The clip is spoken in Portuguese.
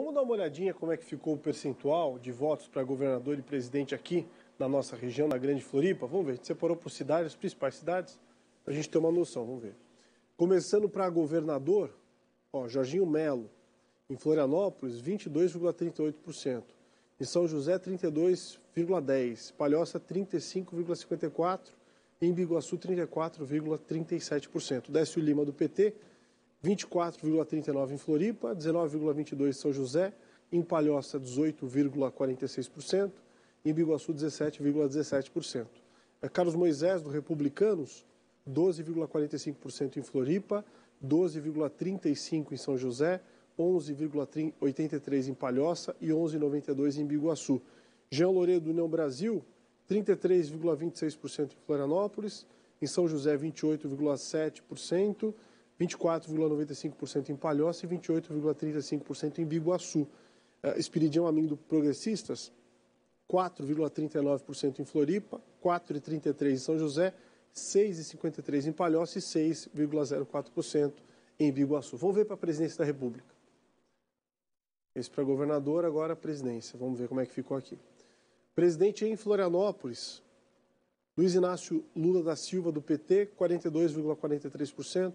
Vamos dar uma olhadinha como é que ficou o percentual de votos para governador e presidente aqui na nossa região, na Grande Floripa? Vamos ver, a gente separou por cidades, as principais cidades, para a gente ter uma noção, vamos ver. Começando para governador, ó, Jorginho Melo, em Florianópolis, 22,38%. Em São José, 32,10%. Palhoça, 35,54%. Em Biguaçu, 34,37%. Décio Lima, do PT, 24,39% em Floripa, 19,22% em São José, em Palhoça 18,46%, em Biguaçu 17,17%. É, Carlos Moisés, do Republicanos, 12,45% em Floripa, 12,35% em São José, 11,83% em Palhoça e 11,92% em Biguaçu. Jean Loureiro, do União Brasil, 33,26% em Florianópolis, em São José 28,7%, 24,95% em Palhoça e 28,35% em Biguaçu. Eh, Espiridião Amigo Progressistas, 4,39% em Floripa, 4,33% em São José, 6,53% em Palhoça e 6,04% em Biguaçu. Vamos ver para a presidência da República. Esse para governador, agora a presidência. Vamos ver como é que ficou aqui. Presidente em Florianópolis, Luiz Inácio Lula da Silva, do PT, 42,43%.